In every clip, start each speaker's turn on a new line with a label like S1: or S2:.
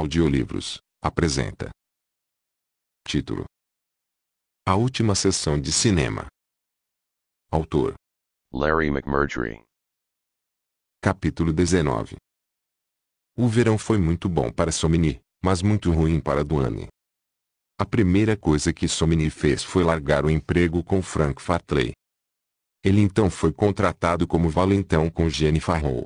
S1: Audiolivros. Apresenta. Título. A última sessão de cinema. Autor. Larry McMurtry. Capítulo 19. O verão foi muito bom para Somini, mas muito ruim para Duane. A primeira coisa que Somini fez foi largar o emprego com Frank Fartley. Ele então foi contratado como valentão com Jennifer Hall,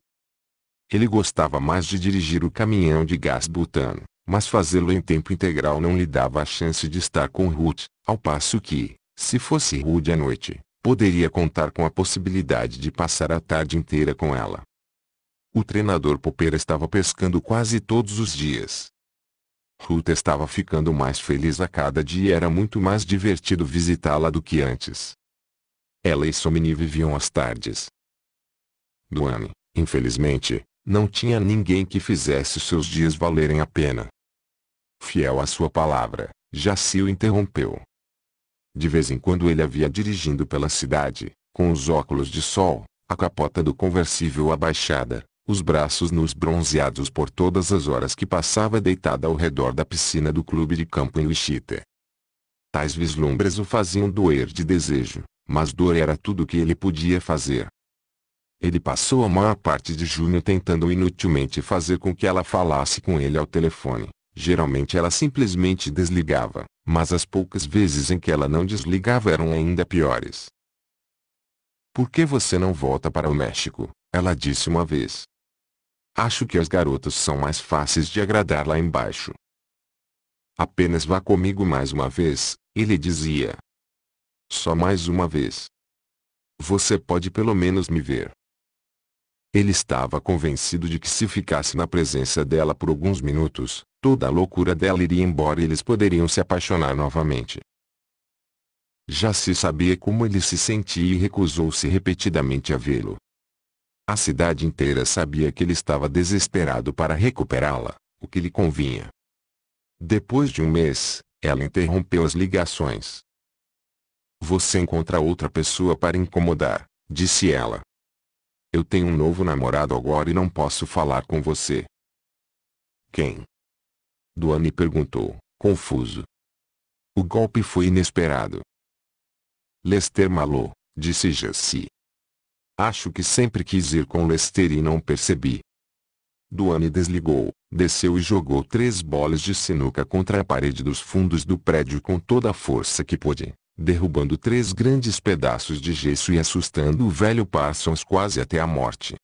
S1: ele gostava mais de dirigir o caminhão de gás butano, mas fazê-lo em tempo integral não lhe dava a chance de estar com Ruth, ao passo que, se fosse Ruth à noite, poderia contar com a possibilidade de passar a tarde inteira com ela. O treinador Popeira estava pescando quase todos os dias. Ruth estava ficando mais feliz a cada dia e era muito mais divertido visitá-la do que antes. Ela e Somini viviam as tardes. Duane, infelizmente, não tinha ninguém que fizesse seus dias valerem a pena. Fiel à sua palavra, Jacio o interrompeu. De vez em quando ele havia dirigindo pela cidade, com os óculos de sol, a capota do conversível abaixada, os braços nos bronzeados por todas as horas que passava deitada ao redor da piscina do clube de campo em Wichita. Tais vislumbres o faziam doer de desejo, mas dor era tudo o que ele podia fazer. Ele passou a maior parte de junho tentando inutilmente fazer com que ela falasse com ele ao telefone. Geralmente ela simplesmente desligava, mas as poucas vezes em que ela não desligava eram ainda piores. Por que você não volta para o México? Ela disse uma vez. Acho que as garotas são mais fáceis de agradar lá embaixo. Apenas vá comigo mais uma vez, ele dizia. Só mais uma vez. Você pode pelo menos me ver. Ele estava convencido de que se ficasse na presença dela por alguns minutos, toda a loucura dela iria embora e eles poderiam se apaixonar novamente. Já se sabia como ele se sentia e recusou-se repetidamente a vê-lo. A cidade inteira sabia que ele estava desesperado para recuperá-la, o que lhe convinha. Depois de um mês, ela interrompeu as ligações. Você encontra outra pessoa para incomodar, disse ela. Eu tenho um novo namorado agora e não posso falar com você. Quem? Duane perguntou, confuso. O golpe foi inesperado. Lester Malou, disse Jesse. Acho que sempre quis ir com Lester e não percebi. Duane desligou, desceu e jogou três bolas de sinuca contra a parede dos fundos do prédio com toda a força que pôde derrubando três grandes pedaços de gesso e assustando o velho Parsons quase até a morte.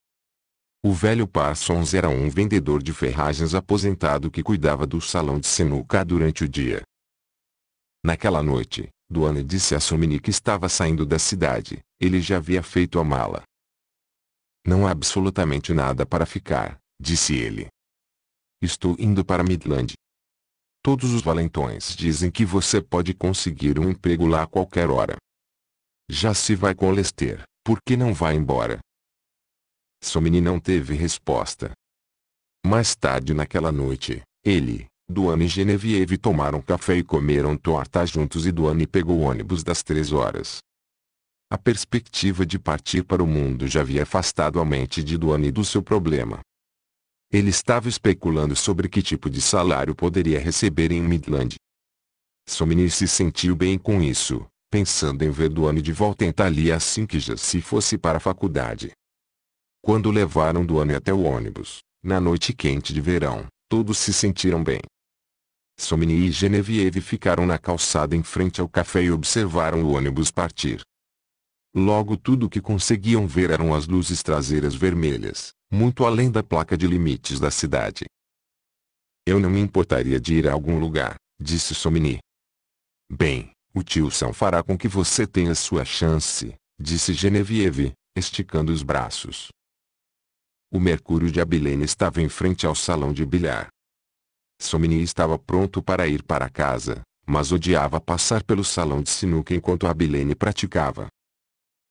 S1: O velho Parsons era um vendedor de ferragens aposentado que cuidava do salão de sinuca durante o dia. Naquela noite, Duane disse a Sumini que estava saindo da cidade, ele já havia feito a mala. Não há absolutamente nada para ficar, disse ele. Estou indo para Midland, Todos os valentões dizem que você pode conseguir um emprego lá a qualquer hora. Já se vai com Lester, por que não vai embora? Somini não teve resposta. Mais tarde naquela noite, ele, Duane e Genevieve tomaram café e comeram torta juntos e Duane pegou o ônibus das três horas. A perspectiva de partir para o mundo já havia afastado a mente de Duane do seu problema. Ele estava especulando sobre que tipo de salário poderia receber em Midland. Somini se sentiu bem com isso, pensando em ver Duane de volta em Tali assim que já se fosse para a faculdade. Quando levaram Duane até o ônibus, na noite quente de verão, todos se sentiram bem. Somini e Genevieve ficaram na calçada em frente ao café e observaram o ônibus partir. Logo tudo o que conseguiam ver eram as luzes traseiras vermelhas, muito além da placa de limites da cidade. Eu não me importaria de ir a algum lugar, disse Somini. Bem, o tio São fará com que você tenha sua chance, disse Genevieve, esticando os braços. O mercúrio de Abilene estava em frente ao salão de bilhar. Somini estava pronto para ir para casa, mas odiava passar pelo salão de sinuca enquanto Abilene praticava.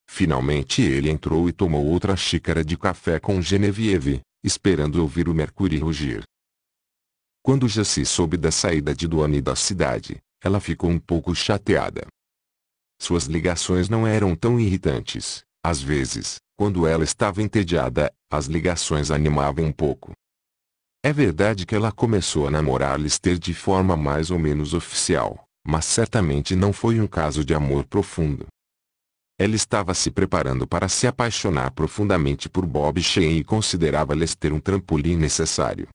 S1: Finalmente ele entrou e tomou outra xícara de café com Genevieve, esperando ouvir o Mercúrio rugir. Quando Jaci soube da saída de Duane da cidade, ela ficou um pouco chateada. Suas ligações não eram tão irritantes. Às vezes, quando ela estava entediada, as ligações animavam um pouco. É verdade que ela começou a namorar Lister de forma mais ou menos oficial, mas certamente não foi um caso de amor profundo. Ela estava se preparando para se apaixonar profundamente por Bob Shea e considerava Lester um trampolim necessário.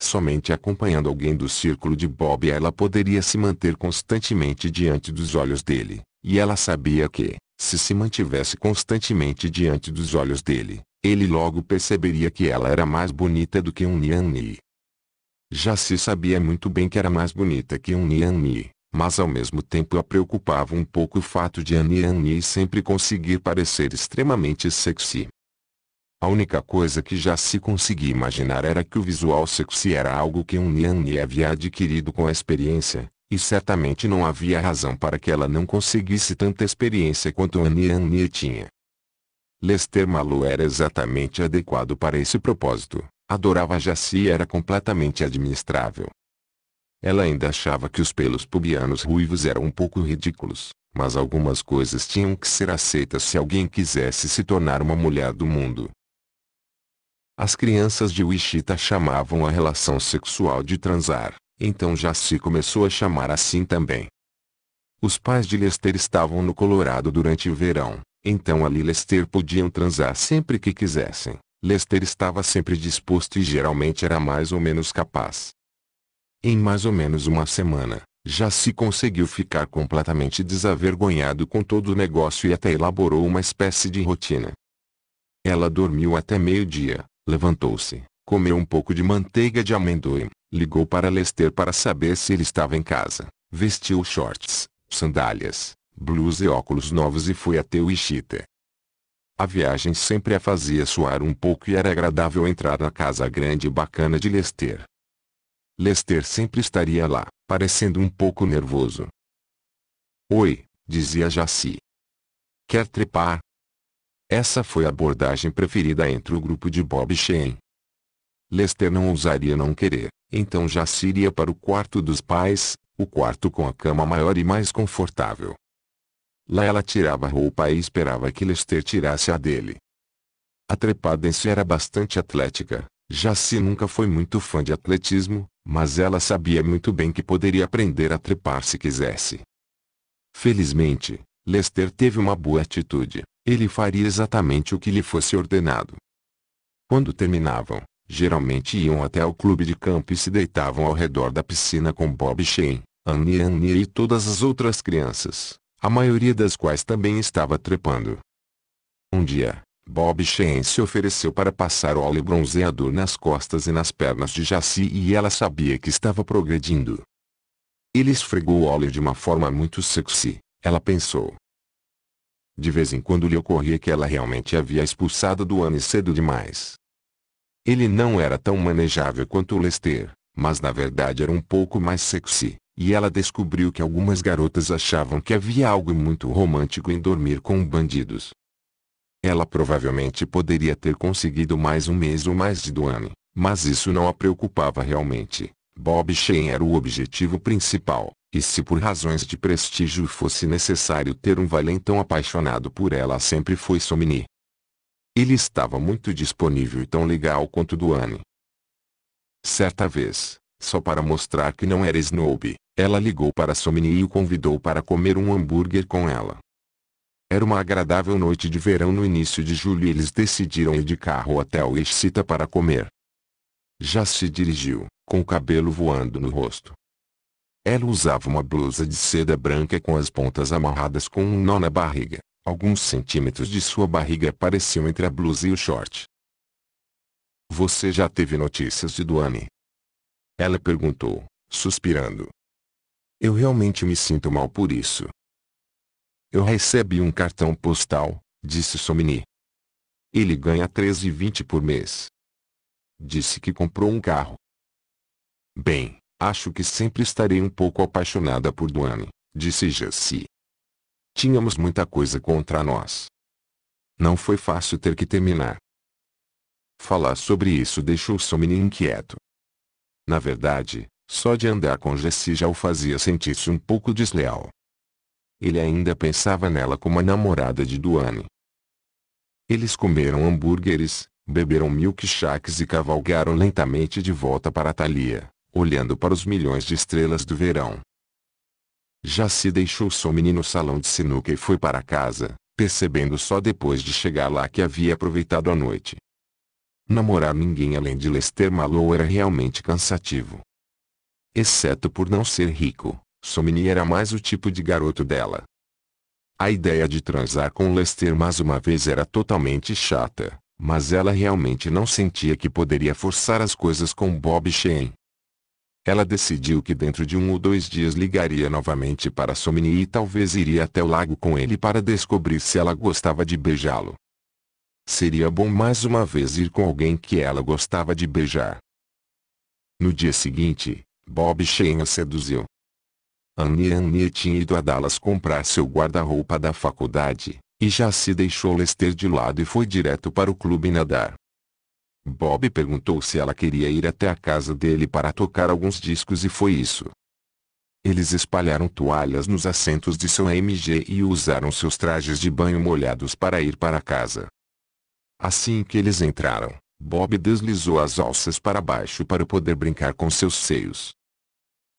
S1: Somente acompanhando alguém do círculo de Bob ela poderia se manter constantemente diante dos olhos dele, e ela sabia que, se se mantivesse constantemente diante dos olhos dele, ele logo perceberia que ela era mais bonita do que um Nian Ni. Já se sabia muito bem que era mais bonita que um Nian Ni. Mas ao mesmo tempo a preocupava um pouco o fato de Annie Annie sempre conseguir parecer extremamente sexy. A única coisa que já se conseguia imaginar era que o visual sexy era algo que um Annie havia adquirido com a experiência, e certamente não havia razão para que ela não conseguisse tanta experiência quanto Annie Annie tinha. Lester Malu era exatamente adequado para esse propósito. Adorava Jaci e era completamente administrável. Ela ainda achava que os pelos pubianos ruivos eram um pouco ridículos, mas algumas coisas tinham que ser aceitas se alguém quisesse se tornar uma mulher do mundo. As crianças de Wichita chamavam a relação sexual de transar, então já se começou a chamar assim também. Os pais de Lester estavam no Colorado durante o verão, então ali Lester podiam transar sempre que quisessem. Lester estava sempre disposto e geralmente era mais ou menos capaz, em mais ou menos uma semana, já se conseguiu ficar completamente desavergonhado com todo o negócio e até elaborou uma espécie de rotina. Ela dormiu até meio-dia, levantou-se, comeu um pouco de manteiga de amendoim, ligou para Lester para saber se ele estava em casa, vestiu shorts, sandálias, blusa e óculos novos e foi até o Ishita. A viagem sempre a fazia suar um pouco e era agradável entrar na casa grande e bacana de Lester, Lester sempre estaria lá, parecendo um pouco nervoso. Oi, dizia Jaci. Quer trepar? Essa foi a abordagem preferida entre o grupo de Bob Sheen. Lester não ousaria não querer, então Jaci iria para o quarto dos pais, o quarto com a cama maior e mais confortável. Lá ela tirava a roupa e esperava que Lester tirasse a dele. A trepada em si era bastante atlética, Jaci nunca foi muito fã de atletismo, mas ela sabia muito bem que poderia aprender a trepar se quisesse. Felizmente, Lester teve uma boa atitude. Ele faria exatamente o que lhe fosse ordenado. Quando terminavam, geralmente iam até o clube de campo e se deitavam ao redor da piscina com Bob Shane, Annie Annie e todas as outras crianças, a maioria das quais também estava trepando. Um dia, Bob Shane se ofereceu para passar óleo bronzeador nas costas e nas pernas de Jaci e ela sabia que estava progredindo. Ele esfregou o óleo de uma forma muito sexy, ela pensou. De vez em quando lhe ocorria que ela realmente havia expulsado do ano cedo demais. Ele não era tão manejável quanto o Lester, mas na verdade era um pouco mais sexy, e ela descobriu que algumas garotas achavam que havia algo muito romântico em dormir com bandidos. Ela provavelmente poderia ter conseguido mais um mês ou mais de Duane, mas isso não a preocupava realmente. Bob Shane era o objetivo principal, e se por razões de prestígio fosse necessário ter um valentão apaixonado por ela sempre foi Somini. Ele estava muito disponível e tão legal quanto Duane. Certa vez, só para mostrar que não era Snob, ela ligou para Somini e o convidou para comer um hambúrguer com ela. Era uma agradável noite de verão no início de julho e eles decidiram ir de carro até o Excita para comer. Já se dirigiu, com o cabelo voando no rosto. Ela usava uma blusa de seda branca com as pontas amarradas com um nó na barriga. Alguns centímetros de sua barriga apareciam entre a blusa e o short. Você já teve notícias de Duane? Ela perguntou, suspirando. Eu realmente me sinto mal por isso. Eu recebi um cartão postal, disse Somini. Ele ganha 13,20 por mês. Disse que comprou um carro. Bem, acho que sempre estarei um pouco apaixonada por Duane, disse Jessie. Tínhamos muita coisa contra nós. Não foi fácil ter que terminar. Falar sobre isso deixou Somini inquieto. Na verdade, só de andar com Jessie já o fazia sentir-se um pouco desleal. Ele ainda pensava nela como a namorada de Duane. Eles comeram hambúrgueres, beberam milkshakes e cavalgaram lentamente de volta para Thalia, olhando para os milhões de estrelas do verão. Jaci deixou seu menino no salão de sinuca e foi para casa, percebendo só depois de chegar lá que havia aproveitado a noite. Namorar ninguém além de Lester Malou era realmente cansativo. Exceto por não ser rico. Somini era mais o tipo de garoto dela. A ideia de transar com Lester mais uma vez era totalmente chata, mas ela realmente não sentia que poderia forçar as coisas com Bob Shane. Ela decidiu que dentro de um ou dois dias ligaria novamente para Somini e talvez iria até o lago com ele para descobrir se ela gostava de beijá-lo. Seria bom mais uma vez ir com alguém que ela gostava de beijar. No dia seguinte, Bob Shane a seduziu. Annie Annie tinha ido a Dallas comprar seu guarda-roupa da faculdade, e já se deixou Lester de lado e foi direto para o clube nadar. Bob perguntou se ela queria ir até a casa dele para tocar alguns discos e foi isso. Eles espalharam toalhas nos assentos de seu AMG e usaram seus trajes de banho molhados para ir para casa. Assim que eles entraram, Bob deslizou as alças para baixo para poder brincar com seus seios,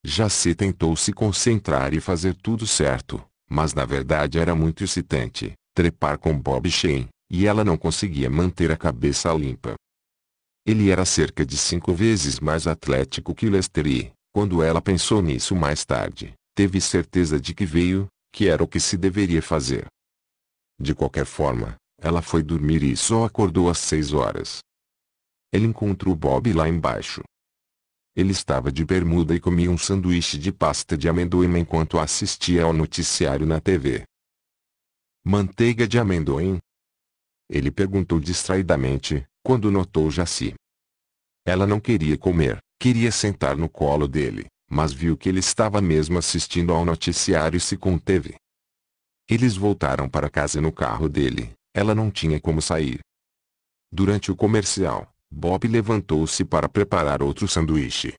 S1: já se tentou se concentrar e fazer tudo certo, mas na verdade era muito excitante, trepar com Bob Shane, e ela não conseguia manter a cabeça limpa. Ele era cerca de cinco vezes mais atlético que Lester e, quando ela pensou nisso mais tarde, teve certeza de que veio, que era o que se deveria fazer. De qualquer forma, ela foi dormir e só acordou às seis horas. Ele encontrou Bob lá embaixo, ele estava de bermuda e comia um sanduíche de pasta de amendoim enquanto assistia ao noticiário na TV. Manteiga de amendoim? Ele perguntou distraidamente, quando notou Jaci. Ela não queria comer, queria sentar no colo dele, mas viu que ele estava mesmo assistindo ao noticiário e se conteve. Eles voltaram para casa no carro dele, ela não tinha como sair. Durante o comercial, Bob levantou-se para preparar outro sanduíche.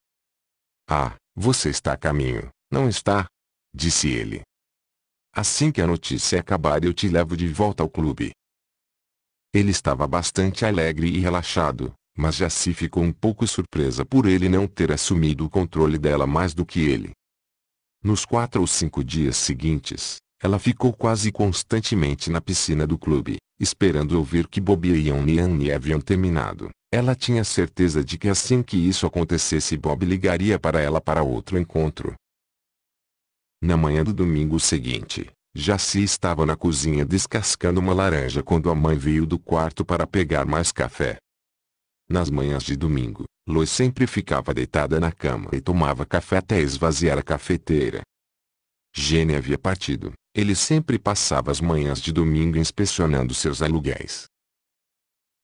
S1: Ah, você está a caminho, não está? Disse ele. Assim que a notícia acabar eu te levo de volta ao clube. Ele estava bastante alegre e relaxado, mas Jaci ficou um pouco surpresa por ele não ter assumido o controle dela mais do que ele. Nos quatro ou cinco dias seguintes, ela ficou quase constantemente na piscina do clube, esperando ouvir que Bob e Ian Nian haviam terminado. Ela tinha certeza de que assim que isso acontecesse Bob ligaria para ela para outro encontro. Na manhã do domingo seguinte, Jaci estava na cozinha descascando uma laranja quando a mãe veio do quarto para pegar mais café. Nas manhãs de domingo, Lois sempre ficava deitada na cama e tomava café até esvaziar a cafeteira. Gene havia partido, ele sempre passava as manhãs de domingo inspecionando seus aluguéis.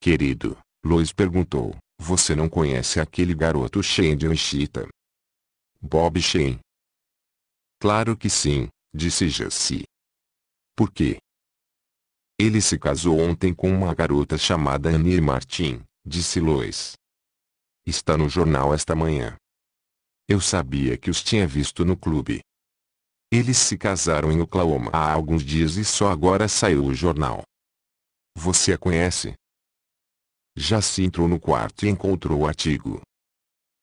S1: Querido, Lois perguntou, você não conhece aquele garoto Shane de Anchita? Bob Shane. Claro que sim, disse Jesse. Por quê? Ele se casou ontem com uma garota chamada Annie Martin, disse Lois. Está no jornal esta manhã. Eu sabia que os tinha visto no clube. Eles se casaram em Oklahoma há alguns dias e só agora saiu o jornal. Você a conhece? Jaci entrou no quarto e encontrou o artigo.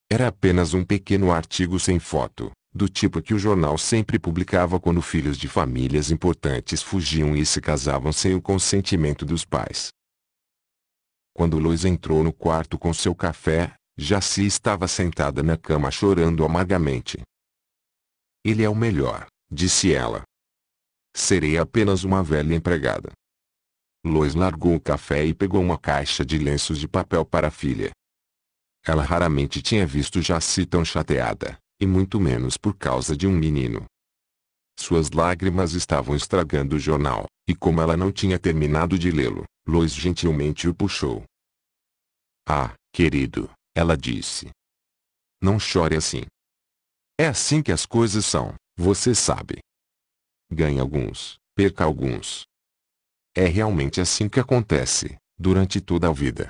S1: Era apenas um pequeno artigo sem foto, do tipo que o jornal sempre publicava quando filhos de famílias importantes fugiam e se casavam sem o consentimento dos pais. Quando Lois entrou no quarto com seu café, Jaci estava sentada na cama chorando amargamente. Ele é o melhor, disse ela. Serei apenas uma velha empregada. Lois largou o café e pegou uma caixa de lenços de papel para a filha. Ela raramente tinha visto Jaci tão chateada, e muito menos por causa de um menino. Suas lágrimas estavam estragando o jornal, e como ela não tinha terminado de lê-lo, Lois gentilmente o puxou. Ah, querido, ela disse. Não chore assim. É assim que as coisas são, você sabe. Ganhe alguns, perca alguns, é realmente assim que acontece, durante toda a vida.